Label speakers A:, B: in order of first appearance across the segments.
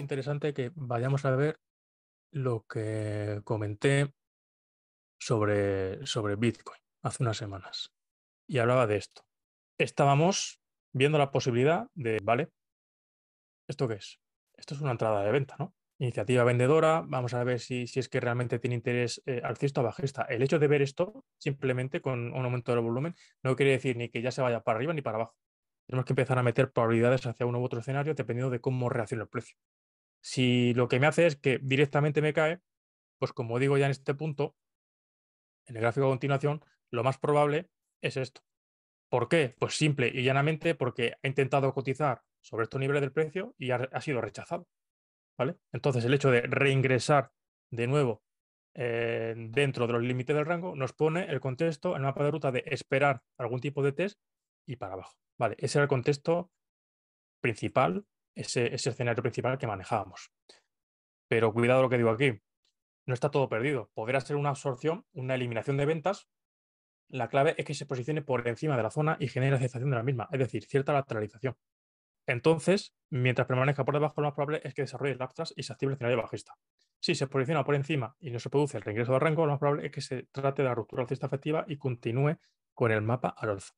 A: interesante que vayamos a ver lo que comenté sobre, sobre Bitcoin hace unas semanas. Y hablaba de esto. Estábamos viendo la posibilidad de, vale, ¿esto qué es? Esto es una entrada de venta, ¿no? Iniciativa vendedora, vamos a ver si, es que realmente tiene interés eh, alcista o bajista. El hecho de ver esto simplemente con un aumento del volumen no quiere decir ni que ya se vaya para arriba ni para abajo. Tenemos que empezar a meter probabilidades hacia uno u otro escenario dependiendo de cómo reacciona el precio. Si lo que me hace es que directamente me cae, pues como digo ya en este punto, en el gráfico a continuación, lo más probable es esto. ¿Por qué? Pues simple y llanamente porque ha intentado cotizar sobre estos niveles del precio y ha, sido rechazado. ¿vale? Entonces, el hecho de reingresar de nuevo eh, dentro de los límites del rango nos pone el contexto, el mapa de ruta de esperar algún tipo de test y para abajo. ¿vale? Ese era el contexto principal ese, escenario principal que manejábamos. Pero cuidado lo que digo aquí, no está todo perdido. Podrá ser una absorción, una eliminación de ventas. La clave es que se posicione por encima de la zona y genere sensación de la misma, es decir, cierta lateralización. Entonces, mientras permanezca por debajo, lo más probable es que desarrolle el y se active el escenario bajista. Si se posiciona por encima y no se produce el reingreso de rango, lo más probable es que se trate de la ruptura alcista efectiva y continúe con el mapa al alza.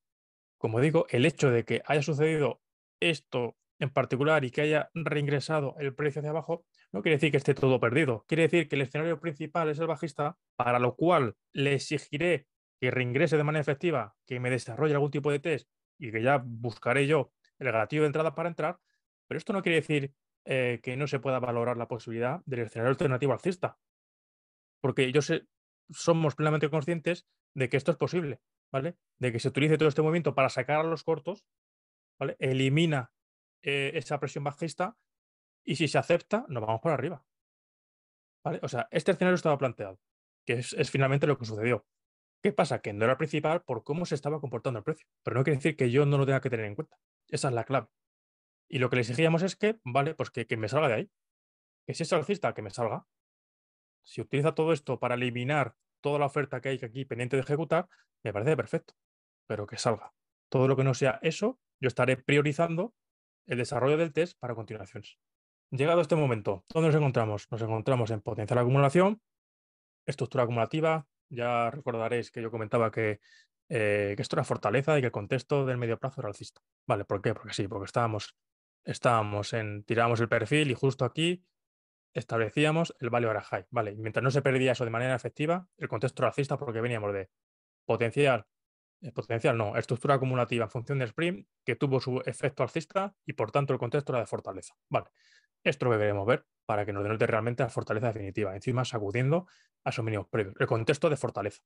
A: Como digo, el hecho de que haya sucedido esto en particular y que haya reingresado el precio hacia abajo, no quiere decir que esté todo perdido. Quiere decir que el escenario principal es el bajista, para lo cual le exigiré que reingrese de manera efectiva, que me desarrolle algún tipo de test y que ya buscaré yo el gatillo de entrada para entrar. Pero esto no quiere decir eh, que no se pueda valorar la posibilidad del escenario alternativo alcista. Porque yo somos plenamente conscientes de que esto es posible, ¿vale? De que se utilice todo este movimiento para sacar a los cortos, ¿vale? Elimina eh, esa presión bajista y si se acepta, nos vamos por arriba. ¿Vale? O sea, este escenario estaba planteado, que es, finalmente lo que sucedió. ¿Qué pasa? Que no era principal por cómo se estaba comportando el precio, pero no quiere decir que yo no lo tenga que tener en cuenta. Esa es la clave. Y lo que le exigíamos es que, vale, pues que, que me salga de ahí. Que si es alcista, que me salga. Si utiliza todo esto para eliminar toda la oferta que hay aquí pendiente de ejecutar, me parece perfecto, pero que salga. Todo lo que no sea eso, yo estaré priorizando el desarrollo del test para continuaciones. Llegado este momento, ¿dónde nos encontramos? Nos encontramos en potencial acumulación, estructura acumulativa. Ya recordaréis que yo comentaba eh, que, esto era fortaleza y que el contexto del medio plazo era alcista. ¿Vale? ¿Por qué? Porque sí, porque estábamos, estábamos en, tirábamos el perfil y justo aquí establecíamos el value ahora high. Vale, mientras no se perdía eso de manera efectiva, el contexto era alcista porque veníamos de potencial eh, potencial no, estructura acumulativa en función de sprint que tuvo su efecto alcista y por tanto el contexto era de fortaleza. Vale, esto lo deberemos ver para que nos denote realmente la fortaleza definitiva, encima sacudiendo a mínimo previos. El contexto de fortaleza,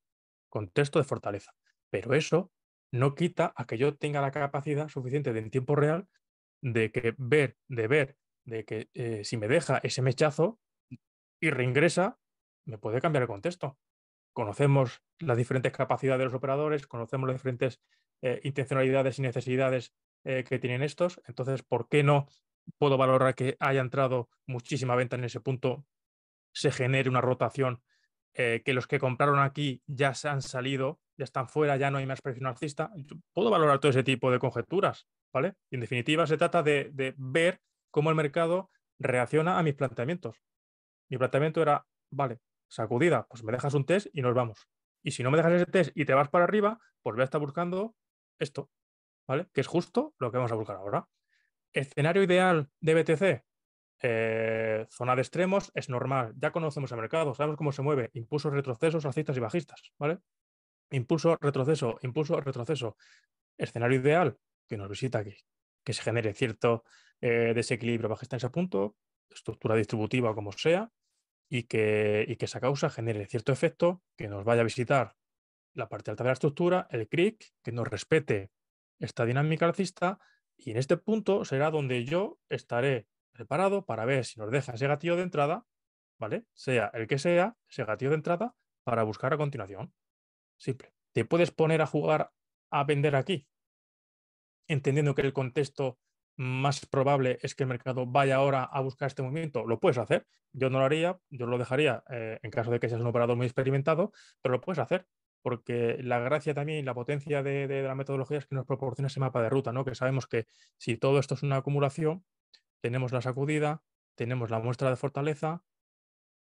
A: contexto de fortaleza. Pero eso no quita a que yo tenga la capacidad suficiente de en tiempo real de que ver, de ver, de que eh, si me deja ese mechazo y reingresa, me puede cambiar el contexto conocemos las diferentes capacidades de los operadores, conocemos las diferentes eh, intencionalidades y necesidades eh, que tienen estos. Entonces, ¿por qué no puedo valorar que haya entrado muchísima venta en ese punto, se genere una rotación, eh, que los que compraron aquí ya se han salido, ya están fuera, ya no hay más presión alcista? Puedo valorar todo ese tipo de conjeturas, ¿vale? en definitiva, se trata de ver cómo el mercado reacciona a mis planteamientos. Mi planteamiento era, vale, sacudida, pues me dejas un test y nos vamos. Y si no me dejas ese test y te vas para arriba, pues voy a estar buscando esto, ¿vale? Que es justo lo que vamos a buscar ahora. Escenario ideal de BTC, eh, zona de extremos, es normal, ya conocemos el mercado, sabemos cómo se mueve, impulsos, retrocesos, alcistas y bajistas, ¿vale? Impulso, retroceso, impulso, retroceso. Escenario ideal que nos visita aquí, que se genere cierto eh, desequilibrio, bajista en ese punto, estructura distributiva como sea, y que, esa causa genere cierto efecto, que nos vaya a visitar la parte alta de la estructura, el crick, que nos respete esta dinámica alcista y en este punto será donde yo estaré preparado para ver si nos deja ese gatillo de entrada, ¿vale? Sea el que sea, ese gatillo de entrada para buscar a continuación. Simple. Te puedes poner a jugar a vender aquí, entendiendo que el contexto más probable es que el mercado vaya ahora a buscar este movimiento, lo puedes hacer. Yo no lo haría, yo lo dejaría eh, en caso de que seas un operador muy experimentado, pero lo puedes hacer. Porque la gracia también y la potencia de, la metodología es que nos proporciona ese mapa de ruta, ¿no? Que sabemos que si todo esto es una acumulación, tenemos la sacudida, tenemos la muestra de fortaleza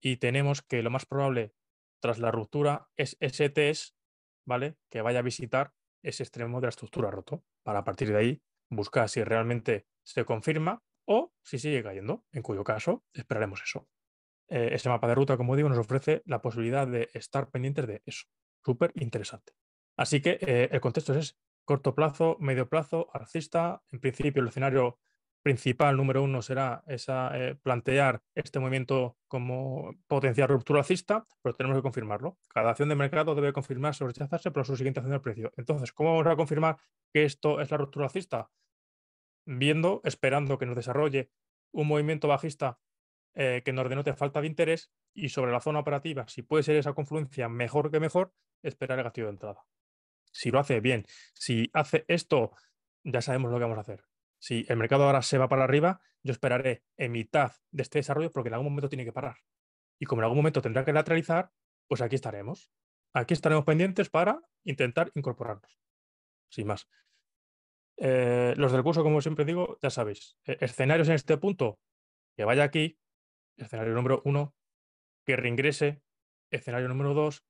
A: y tenemos que lo más probable tras la ruptura es ese test, ¿vale? Que vaya a visitar ese extremo de la estructura roto para a partir de ahí buscar si realmente se confirma o si sigue cayendo, en cuyo caso esperaremos eso. Eh, ese mapa de ruta, como digo, nos ofrece la posibilidad de estar pendientes de eso. Súper interesante. Así que eh, el contexto es corto plazo, medio plazo, alcista. En principio, el escenario principal número uno será esa, eh, plantear este movimiento como potencial ruptura alcista, pero tenemos que confirmarlo. Cada acción de mercado debe confirmarse o rechazarse por su siguiente acción del precio. Entonces, ¿cómo vamos a confirmar que esto es la ruptura alcista? viendo, esperando que nos desarrolle un movimiento bajista eh, que nos denote falta de interés y sobre la zona operativa, si puede ser esa confluencia mejor que mejor, esperar el gatillo de entrada. Si lo hace bien, si hace esto, ya sabemos lo que vamos a hacer. Si el mercado ahora se va para arriba, yo esperaré en mitad de este desarrollo porque en algún momento tiene que parar. Y como en algún momento tendrá que lateralizar, pues aquí estaremos. Aquí estaremos pendientes para intentar incorporarnos. Sin más. Eh, los del curso, como siempre digo, ya sabéis, eh, escenarios en este punto, que vaya aquí, escenario número uno, que reingrese, escenario número dos,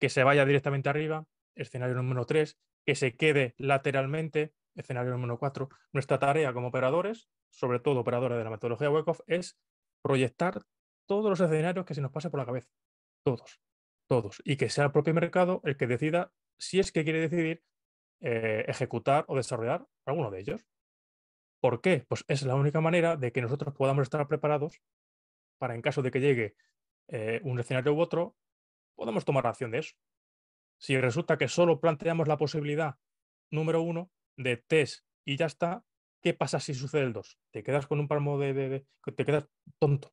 A: que se vaya directamente arriba, escenario número tres, que se quede lateralmente, escenario número cuatro. Nuestra tarea como operadores, sobre todo operadores de la metodología Wyckoff, es proyectar todos los escenarios que se nos pase por la cabeza, todos, todos, y que sea el propio mercado el que decida si es que quiere decidir eh, ejecutar o desarrollar alguno de ellos. ¿Por qué? Pues es la única manera de que nosotros podamos estar preparados para, en caso de que llegue eh, un escenario u otro, podamos tomar acción de eso. Si resulta que solo planteamos la posibilidad número uno de test y ya está, ¿qué pasa si sucede el 2? Te quedas con un palmo de, de, Te quedas tonto.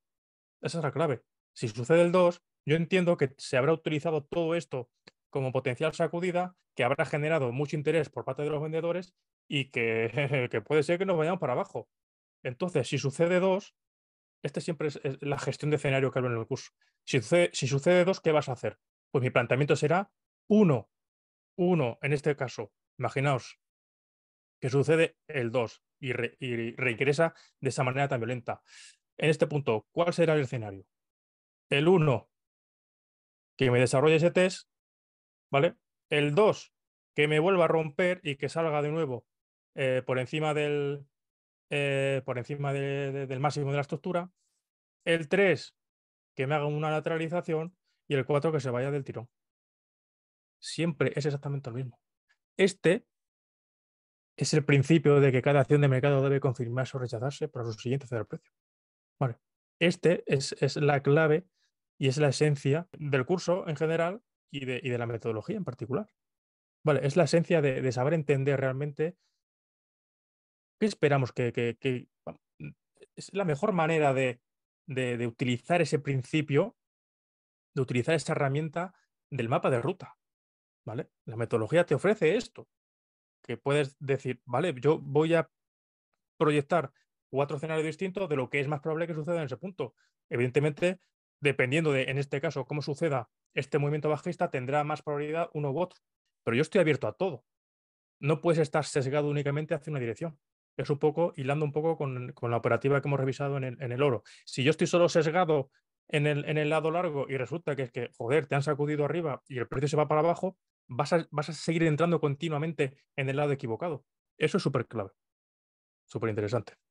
A: Esa es la clave. Si sucede el 2, yo entiendo que se habrá utilizado todo esto como potencial sacudida que habrá generado mucho interés por parte de los vendedores y que, puede ser que nos vayamos para abajo. Entonces, si sucede dos, este siempre es, la gestión de escenario que hablo en el curso. Si sucede, si dos, ¿qué vas a hacer? Pues mi planteamiento será uno, uno en este caso. Imaginaos que sucede el dos y, reingresa de esa manera tan violenta. En este punto, ¿cuál será el escenario? El uno que me desarrolle ese test ¿vale? El 2, que me vuelva a romper y que salga de nuevo eh, por encima del, eh, por encima del máximo de la estructura. El 3, que me haga una lateralización. Y el 4, que se vaya del tirón. Siempre es exactamente lo mismo. Este es el principio de que cada acción de mercado debe confirmarse o rechazarse para su siguiente ceder precio. Vale. Este es, es, la clave y es la esencia del curso en general y de, y de la metodología en particular. Vale, es la esencia de, saber entender realmente qué esperamos que, es la mejor manera de, de, de utilizar ese principio, de utilizar esa herramienta del mapa de ruta. ¿Vale? La metodología te ofrece esto, que puedes decir, vale, yo voy a proyectar cuatro escenarios distintos de lo que es más probable que suceda en ese punto. Evidentemente, dependiendo de, en este caso, cómo suceda este movimiento bajista, tendrá más probabilidad uno u otro. Pero yo estoy abierto a todo. No puedes estar sesgado únicamente hacia una dirección. Es un poco, hilando un poco con, la operativa que hemos revisado en el, oro. Si yo estoy solo sesgado en el, lado largo y resulta que es que, joder, te han sacudido arriba y el precio se va para abajo, vas vas a seguir entrando continuamente en el lado equivocado. Eso es súper clave. Súper interesante.